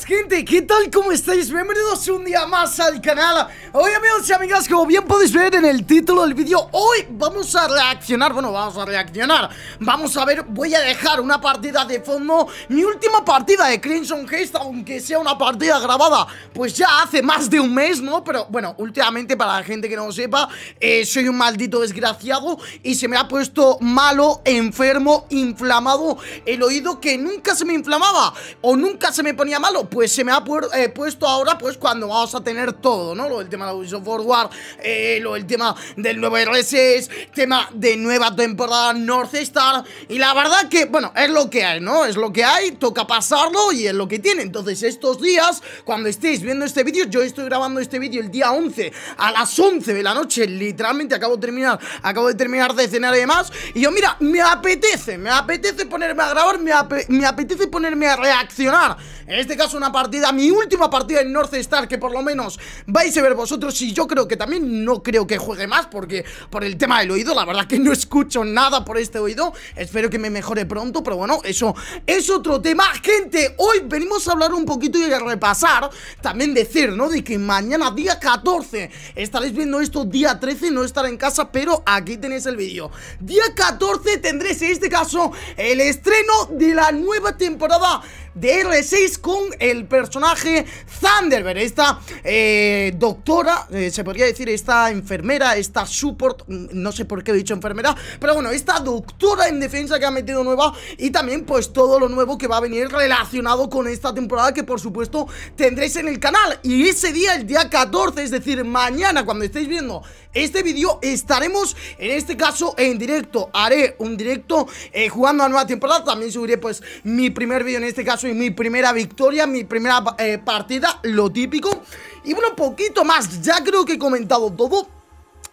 gente, ¿qué tal? ¿Cómo estáis? Bienvenidos un día más al canal Hoy amigos y amigas, como bien podéis ver en el título del vídeo Hoy vamos a reaccionar, bueno, vamos a reaccionar Vamos a ver, voy a dejar una partida de fondo Mi última partida de Crimson Haste, aunque sea una partida grabada Pues ya hace más de un mes, ¿no? Pero bueno, últimamente para la gente que no lo sepa eh, Soy un maldito desgraciado Y se me ha puesto malo, enfermo, inflamado El oído que nunca se me inflamaba O nunca se me ponía malo pues se me ha eh, puesto ahora pues cuando vamos a tener todo, ¿no? Lo del tema de Ubisoft Forward, eh, lo del tema del nuevo RSS, tema de nueva temporada North Star y la verdad que, bueno, es lo que hay, ¿no? Es lo que hay, toca pasarlo y es lo que tiene. Entonces estos días, cuando estéis viendo este vídeo, yo estoy grabando este vídeo el día 11 a las 11 de la noche, literalmente acabo de terminar, acabo de terminar de cenar y demás y yo, mira, me apetece, me apetece ponerme a grabar, me, me apetece ponerme a reaccionar. En este caso una partida, mi última partida en North Star, que por lo menos vais a ver vosotros y yo creo que también no creo que juegue más porque por el tema del oído, la verdad que no escucho nada por este oído, espero que me mejore pronto, pero bueno, eso es otro tema. Gente, hoy venimos a hablar un poquito y a repasar, también decir, ¿no? De que mañana día 14, estaréis viendo esto día 13, no estar en casa, pero aquí tenéis el vídeo. Día 14 tendréis en este caso el estreno de la nueva temporada de R6 con el personaje Thunderbird. Esta eh, doctora, eh, se podría decir, esta enfermera, esta support, mm, no sé por qué he dicho enfermera, pero bueno, esta doctora en defensa que ha metido nueva y también pues todo lo nuevo que va a venir relacionado con esta temporada que por supuesto tendréis en el canal. Y ese día, el día 14, es decir, mañana cuando estéis viendo este vídeo estaremos en este caso en directo Haré un directo eh, jugando a nueva temporada También subiré pues mi primer vídeo en este caso y mi primera victoria, mi primera eh, partida, lo típico Y bueno, poquito más, ya creo que he comentado todo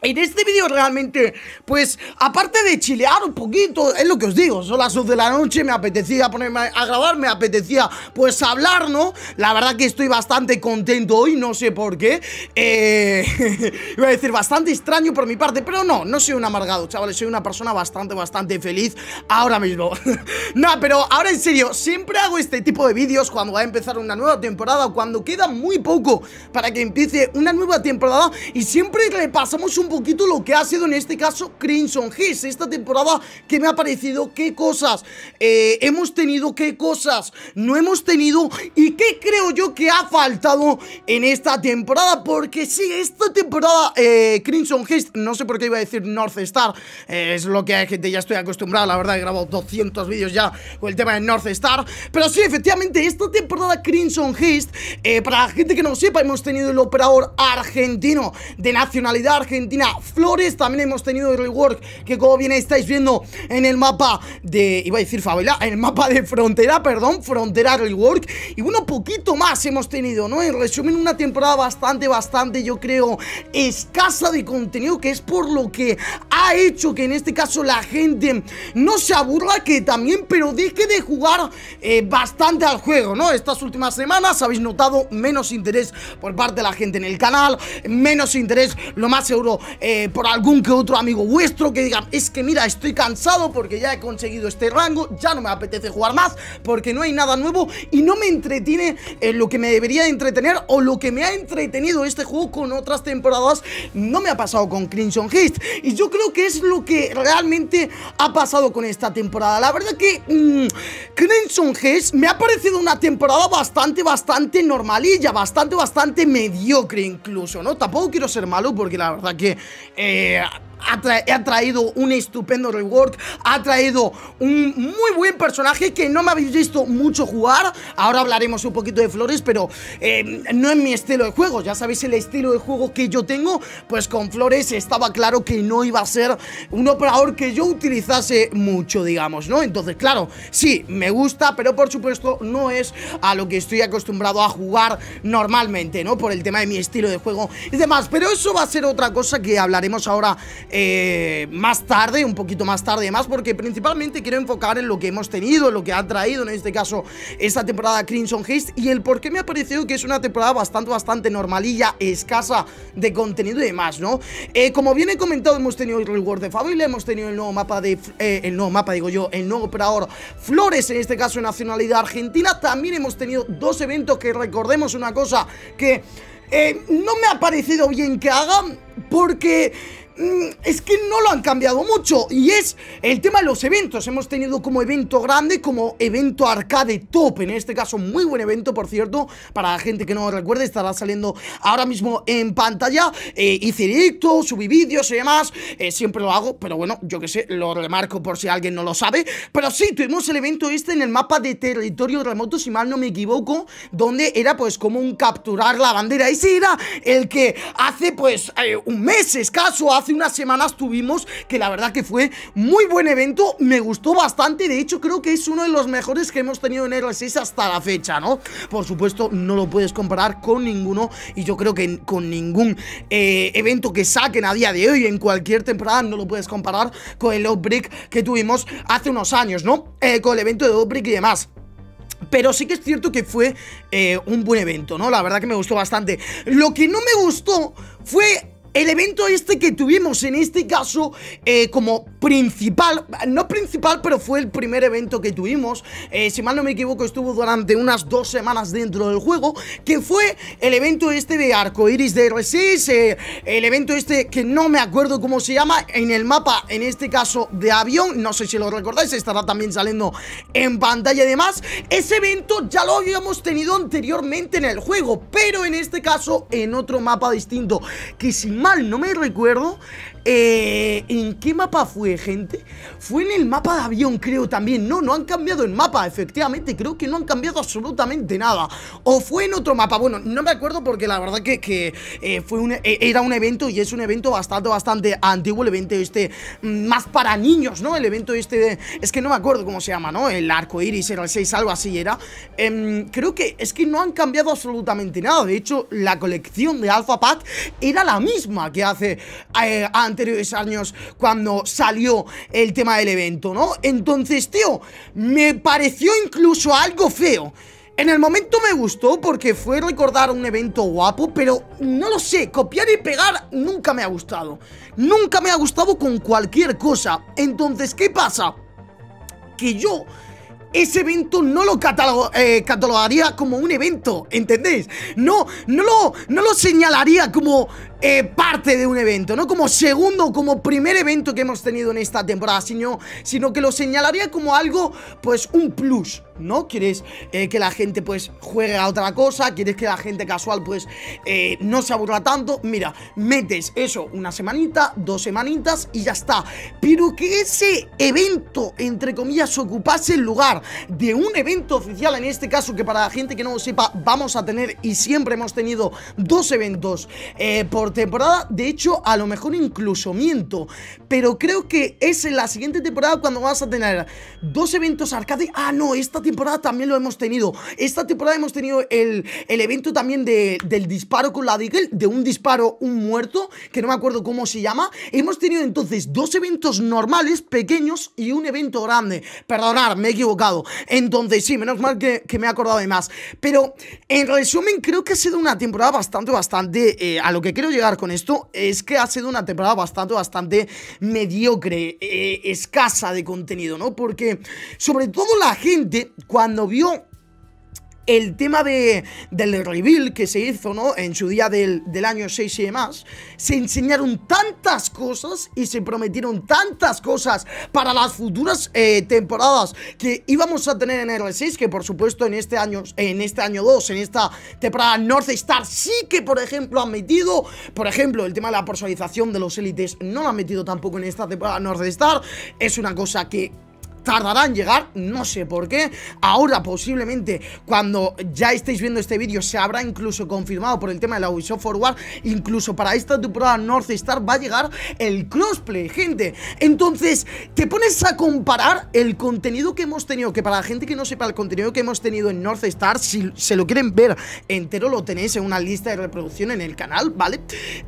en este vídeo realmente, pues, aparte de chilear un poquito, es lo que os digo, son las 2 de la noche, me apetecía ponerme a grabar, me apetecía, pues, hablar, ¿no? La verdad que estoy bastante contento hoy, no sé por qué, eh, iba a decir, bastante extraño por mi parte, pero no, no soy un amargado, chavales, soy una persona bastante, bastante feliz ahora mismo. no, pero ahora en serio, siempre hago este tipo de vídeos cuando va a empezar una nueva temporada, cuando queda muy poco para que empiece una nueva temporada y siempre le pasamos un poquito lo que ha sido en este caso Crimson Hiss. Esta temporada que me ha parecido qué cosas eh, hemos tenido, qué cosas no hemos tenido y qué creo yo que ha faltado en esta temporada Porque sí, esta temporada eh, Crimson Heist, no sé por qué iba a decir North Star eh, Es lo que hay gente, ya estoy acostumbrado, la verdad he grabado 200 vídeos ya con el tema de North Star Pero sí, efectivamente, esta temporada Crimson Heist, para la gente que no sepa, hemos tenido el operador argentino de nacionalidad argentina Flores. También hemos tenido el rework que como bien estáis viendo en el mapa de... Iba a decir favela, en el mapa de frontera, perdón, frontera rework. Y bueno, poquito más hemos tenido, ¿no? En resumen, una temporada bastante, bastante, yo creo, escasa de contenido, que es por lo que ha hecho que en este caso la gente no se aburra, que también, pero deje de jugar eh, bastante al juego, ¿no? Estas últimas semanas habéis notado menos interés por parte de la gente en el canal, menos interés, lo más seguro eh, por algún que otro amigo vuestro que diga, es que mira, estoy cansado porque ya he conseguido este rango, ya no me apetece jugar más porque no hay nada nuevo y no me entretiene lo que me debería entretener o lo que me ha entretenido este juego con otras temporadas, no me ha pasado con Crimson Heist y yo creo que es lo que realmente ha pasado con esta temporada. La verdad que mm, Crimson Heist me ha parecido una temporada bastante, bastante normalilla, bastante, bastante mediocre incluso, ¿no? Tampoco quiero ser malo porque la verdad que Eh, ha, traído un estupendo reward ha traído un muy buen personaje que no me habéis visto mucho jugar. Ahora hablaremos un poquito de flores, pero eh, no en mi estilo de juego. Ya sabéis el estilo de juego que yo tengo, pues con flores estaba claro que no iba a ser un operador que yo utilizase mucho, digamos, ¿no? Entonces, claro, sí, me gusta, pero por supuesto no es a lo que estoy acostumbrado a jugar normalmente, ¿no? Por el tema de mi estilo de juego y demás. Pero eso va a ser otra cosa que hablaremos ahora eh, más tarde, un poquito más tarde además, porque principalmente quiero enfocar en lo que hemos tenido, lo que ha traído en este caso esta temporada Crimson Haste y el por qué me ha parecido que es una temporada bastante, bastante normalilla, escasa de contenido y demás, ¿no? Eh, como bien he comentado, hemos tenido el reward de familia, hemos tenido el nuevo mapa de... Eh, el nuevo mapa, digo yo, el nuevo operador Flores, en este caso en nacionalidad argentina, también hemos tenido dos eventos que recordemos una cosa que... Eh, no me ha parecido bien que hagan porque Mm, es que no lo han cambiado mucho y es el tema de los eventos. Hemos tenido como evento grande, como evento arcade top, en este caso muy buen evento, por cierto, para la gente que no recuerde, estará saliendo ahora mismo en pantalla. Eh, hice directo, subí vídeos y demás, eh, siempre lo hago, pero bueno, yo que sé, lo remarco por si alguien no lo sabe. Pero sí, tuvimos el evento este en el mapa de territorio remoto, si mal no me equivoco, donde era pues como un capturar la bandera. y era el que hace pues eh, un mes escaso, hace unas semanas tuvimos, que la verdad que fue muy buen evento, me gustó bastante, de hecho creo que es uno de los mejores que hemos tenido en R6 hasta la fecha, ¿no? Por supuesto, no lo puedes comparar con ninguno y yo creo que con ningún eh, evento que saquen a día de hoy en cualquier temporada no lo puedes comparar con el Outbreak que tuvimos hace unos años, ¿no? Eh, con el evento de Outbreak y demás. Pero sí que es cierto que fue eh, un buen evento, ¿no? La verdad que me gustó bastante. Lo que no me gustó fue el evento este que tuvimos en este caso eh, como principal, no principal, pero fue el primer evento que tuvimos, eh, si mal no me equivoco estuvo durante unas dos semanas dentro del juego, que fue el evento este de Iris de R6, eh, el evento este que no me acuerdo cómo se llama, en el mapa, en este caso de avión, no sé si lo recordáis, estará también saliendo en pantalla además demás, ese evento ya lo habíamos tenido anteriormente en el juego, pero en este caso en otro mapa distinto, que si mal no me recuerdo, eh, ¿En qué mapa fue, gente? Fue en el mapa de avión, creo también. No, no han cambiado el mapa, efectivamente. Creo que no han cambiado absolutamente nada. O fue en otro mapa. Bueno, no me acuerdo porque la verdad que, eh, fue eh, era un evento y es un evento bastante, bastante antiguo. El evento este, mm, más para niños, ¿no? El evento este, es que no me acuerdo cómo se llama, ¿no? El arco iris, era el 6, algo así era. Em, creo que es que no han cambiado absolutamente nada. De hecho, la colección de Alpha Pack era la misma que hace antes años cuando salió el tema del evento, ¿no? Entonces, tío, me pareció incluso algo feo. En el momento me gustó porque fue recordar un evento guapo, pero no lo sé, copiar y pegar nunca me ha gustado. Nunca me ha gustado con cualquier cosa. Entonces, ¿qué pasa? Que yo ese evento no lo eh, catalogaría como un evento, ¿entendéis? No, no no lo señalaría como eh, parte de un evento, no como segundo como primer evento que hemos tenido en esta temporada, sino, que lo señalaría como algo, pues un plus, ¿no? Quieres eh, que la gente pues juegue a otra cosa, quieres que la gente casual pues eh, no se aburra tanto, mira, metes eso una semanita, dos semanitas y ya está, pero que ese evento, entre comillas, ocupase el lugar de un evento oficial, en este caso que para la gente que no lo sepa, vamos a tener y siempre hemos tenido dos eventos por temporada. De hecho, a lo mejor incluso miento. Pero creo que es en la siguiente temporada cuando vas a tener dos eventos arcade. Ah, no, esta temporada también lo hemos tenido. Esta temporada hemos tenido el, evento también del disparo con la Deagle, de un disparo, un muerto, que no me acuerdo cómo se llama. Hemos tenido entonces dos eventos normales, pequeños, y un evento grande. Perdonar, me he equivocado. Entonces, sí, menos mal que, me he acordado de más. Pero, en resumen, creo que ha sido una temporada bastante, bastante eh, a lo que creo yo con esto es que ha sido una temporada bastante, bastante mediocre, eh, escasa de contenido, ¿no? Porque sobre todo la gente, cuando vio el tema de, del reveal que se hizo, ¿no? En su día del, año 6 y demás, se enseñaron tantas cosas y se prometieron tantas cosas para las futuras eh, temporadas que íbamos a tener en R6, que por supuesto en este año, en este año 2, en esta temporada North Star, sí que por ejemplo han metido, por ejemplo, el tema de la personalización de los élites no lo han metido tampoco en esta temporada North Star, es una cosa que tardará en llegar, no sé por qué. Ahora posiblemente cuando ya estéis viendo este vídeo se habrá incluso confirmado por el tema de la Ubisoft Forward, incluso para esta temporada North Star va a llegar el crossplay, gente. Entonces, te pones a comparar el contenido que hemos tenido, que para la gente que no sepa el contenido que hemos tenido en North Star, si se lo quieren ver entero lo tenéis en una lista de reproducción en el canal, ¿vale?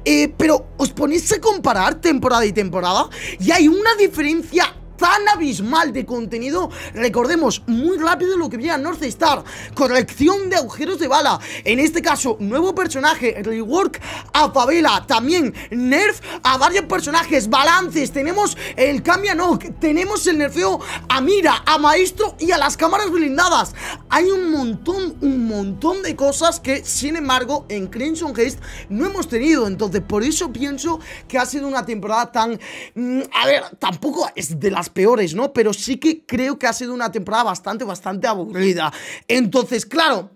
Eh, pero os ponéis a comparar temporada y temporada y hay una diferencia tan abismal de contenido. Recordemos muy rápido lo que viene a North Star. Corrección de agujeros de bala. En este caso, nuevo personaje, rework a favela. También nerf a varios personajes, balances. Tenemos el cambio a tenemos el nerfeo a Mira, a Maestro y a las cámaras blindadas. Hay un montón, un montón de cosas que, sin embargo, en Crimson Heist no hemos tenido. Entonces, por eso pienso que ha sido una temporada tan... Mm, a ver, tampoco es de las peores, ¿no? Pero sí que creo que ha sido una temporada bastante, bastante aburrida. Entonces, claro,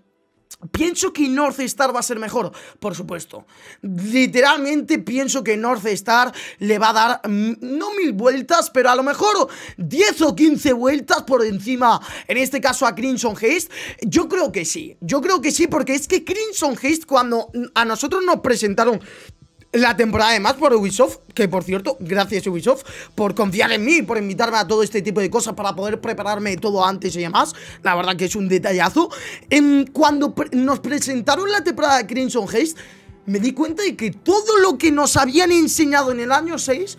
Pienso que North Star va a ser mejor, por supuesto. Literalmente pienso que North Star le va a dar, mm, no mil vueltas, pero a lo mejor 10 o 15 vueltas por encima, en este caso a Crimson Haste. Yo creo que sí, yo creo que sí, porque es que Crimson Haste cuando a nosotros nos presentaron la temporada más por Ubisoft, que por cierto, gracias Ubisoft por confiar en mí, por invitarme a todo este tipo de cosas para poder prepararme todo antes y demás. La verdad que es un detallazo. En, cuando nos presentaron la temporada de Crimson Haze, me di cuenta de que todo lo que nos habían enseñado en el año 6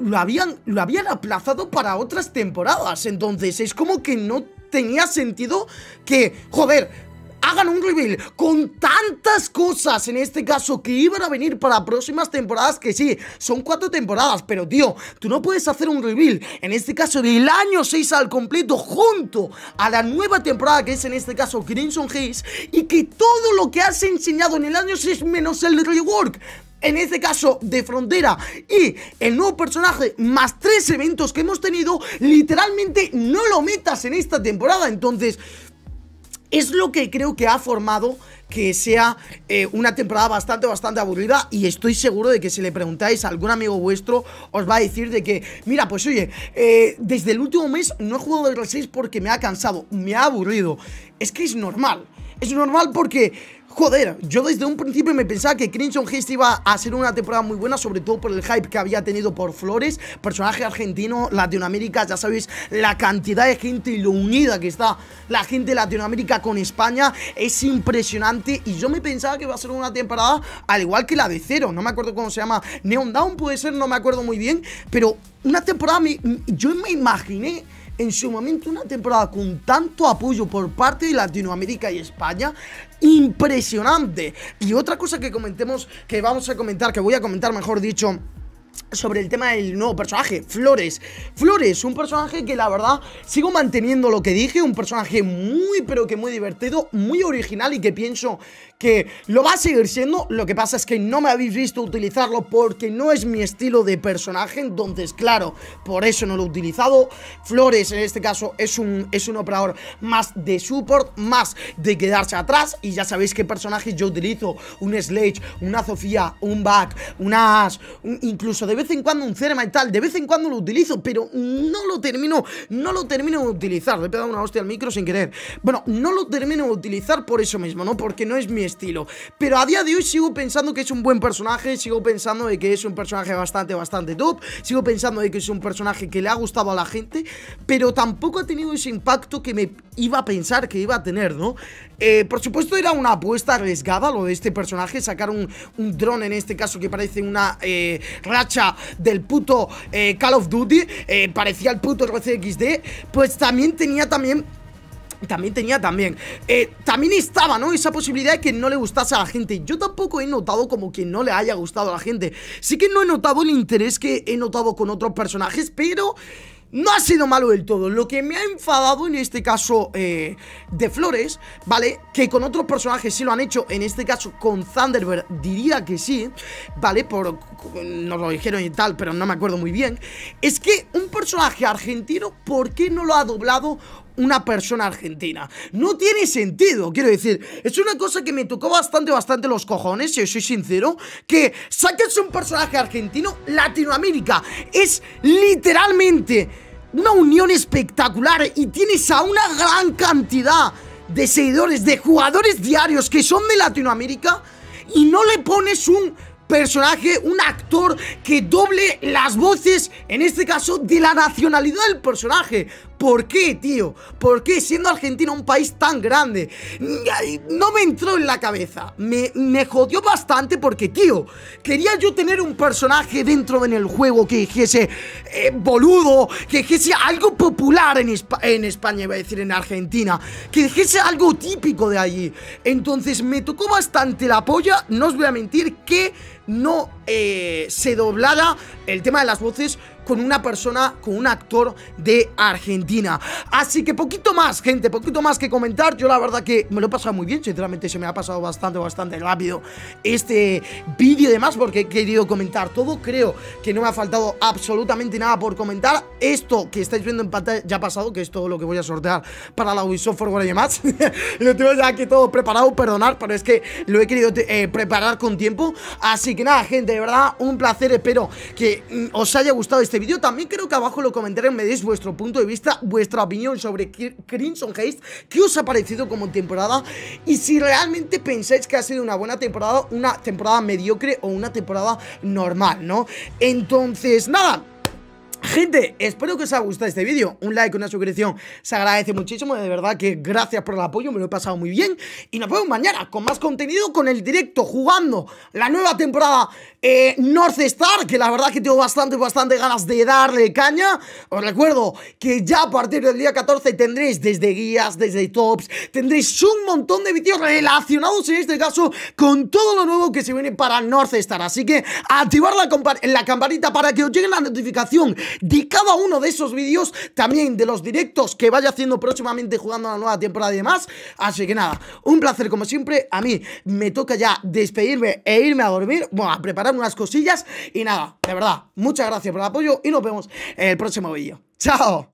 lo habían, lo habían aplazado para otras temporadas. Entonces es como que no tenía sentido que, joder, hagan un reveal con tantas cosas, en este caso, que iban a venir para próximas temporadas, que sí, son cuatro temporadas, pero tío, tú no puedes hacer un reveal, en este caso, del año 6 al completo, junto a la nueva temporada, que es en este caso Crimson Haze, y que todo lo que has enseñado en el año 6 menos el rework, en este caso de Frontera y el nuevo personaje más tres eventos que hemos tenido, literalmente no lo metas en esta temporada. Entonces, es lo que creo que ha formado que sea eh, una temporada bastante, bastante aburrida y estoy seguro de que si le preguntáis a algún amigo vuestro os va a decir de que, mira, pues oye, eh, desde el último mes no he jugado el 6 porque me ha cansado, me ha aburrido. Es que es normal. Es normal porque Joder, yo desde un principio me pensaba que Crimson Heist iba a ser una temporada muy buena, sobre todo por el hype que había tenido por Flores, personaje argentino, Latinoamérica, ya sabéis la cantidad de gente y lo unida que está la gente de Latinoamérica con España, es impresionante y yo me pensaba que iba a ser una temporada al igual que la de Cero, no me acuerdo cómo se llama, Neon Down puede ser, no me acuerdo muy bien, pero una temporada, yo me imaginé en su momento una temporada con tanto apoyo por parte de Latinoamérica y España impresionante. Y otra cosa que comentemos, que vamos a comentar, que voy a comentar mejor dicho, sobre el tema del nuevo personaje, Flores. Flores, un personaje que la verdad sigo manteniendo lo que dije, un personaje muy pero que muy divertido, muy original y que pienso que lo va a seguir siendo. Lo que pasa es que no me habéis visto utilizarlo porque no es mi estilo de personaje, entonces claro, por eso no lo he utilizado. Flores en este caso es un, es un operador más de support, más de quedarse atrás y ya sabéis qué personajes yo utilizo, un Sledge, una Sofía, un Back, unas, un, incluso de vez en cuando un cerma y tal, de vez en cuando lo utilizo, pero no lo termino, no lo termino de utilizar. Le he pegado una hostia al micro sin querer. Bueno, no lo termino de utilizar por eso mismo, ¿no? Porque no es mi estilo. Pero a día de hoy sigo pensando que es un buen personaje, sigo pensando de que es un personaje bastante, bastante top, sigo pensando de que es un personaje que le ha gustado a la gente, pero tampoco ha tenido ese impacto que me iba a pensar que iba a tener, ¿no? Eh, por supuesto era una apuesta arriesgada lo de este personaje, sacar un, un dron en este caso que parece una eh, racha del puto eh, Call of Duty, eh, parecía el puto RCXD, pues también tenía también también tenía también eh, También estaba, ¿no? Esa posibilidad de que no le gustase a la gente Yo tampoco he notado como que no le haya gustado a la gente Sí que no he notado el interés que he notado con otros personajes Pero no ha sido malo del todo. Lo que me ha enfadado en este caso eh, de Flores, ¿vale? Que con otros personajes sí lo han hecho, en este caso con Thunderbird diría que sí, ¿vale? Por, nos lo dijeron y tal, pero no me acuerdo muy bien. Es que un personaje argentino, ¿por qué no lo ha doblado una persona argentina. No tiene sentido, quiero decir. Es una cosa que me tocó bastante, bastante los cojones, si soy sincero. Que saques un personaje argentino, Latinoamérica. Es literalmente una unión espectacular y tienes a una gran cantidad de seguidores, de jugadores diarios que son de Latinoamérica y no le pones un personaje, un actor que doble las voces, en este caso, de la nacionalidad del personaje. ¿Por qué, tío? ¿Por qué siendo Argentina un país tan grande? No me entró en la cabeza. Me, jodió bastante porque, tío, quería yo tener un personaje dentro en el juego que dijese eh, boludo, que dijese algo popular en, España, iba a decir en Argentina, que dijese algo típico de allí. Entonces me tocó bastante la polla, no os voy a mentir que no eh, se doblara el tema de las voces con una persona, con un actor de Argentina. Así que poquito más, gente, poquito más que comentar. Yo la verdad que me lo he pasado muy bien, sinceramente se me ha pasado bastante, bastante rápido este vídeo y demás porque he querido comentar todo. Creo que no me ha faltado absolutamente nada por comentar. Esto que estáis viendo en pantalla ya ha pasado, que es todo lo que voy a sortear para la Ubisoft Forward y demás. lo tengo ya aquí todo preparado, perdonar, pero es que lo he querido eh, preparar con tiempo. Así que nada, gente, de verdad, un placer. Espero que mm, os haya gustado este este vídeo. También creo que abajo en los comentarios me deis vuestro punto de vista, vuestra opinión sobre Crimson Haze, qué os ha parecido como temporada y si realmente pensáis que ha sido una buena temporada, una temporada mediocre o una temporada normal, ¿no? Entonces, nada, Gente, espero que os haya gustado este vídeo Un like, una suscripción, se agradece muchísimo De verdad que gracias por el apoyo, me lo he pasado muy bien Y nos vemos mañana con más contenido Con el directo, jugando La nueva temporada eh, North Star Que la verdad que tengo bastante, bastante ganas De darle caña Os recuerdo que ya a partir del día 14 Tendréis desde guías, desde tops Tendréis un montón de vídeos relacionados En este caso con todo lo nuevo Que se viene para North Star Así que activar la campanita para que os llegue la notificación de cada uno de esos vídeos, también de los directos que vaya haciendo próximamente jugando a la nueva temporada y demás. Así que nada, un placer como siempre. A mí me toca ya despedirme e irme a dormir, bueno, a preparar unas cosillas. Y nada, de verdad, muchas gracias por el apoyo y nos vemos en el próximo vídeo. ¡Chao!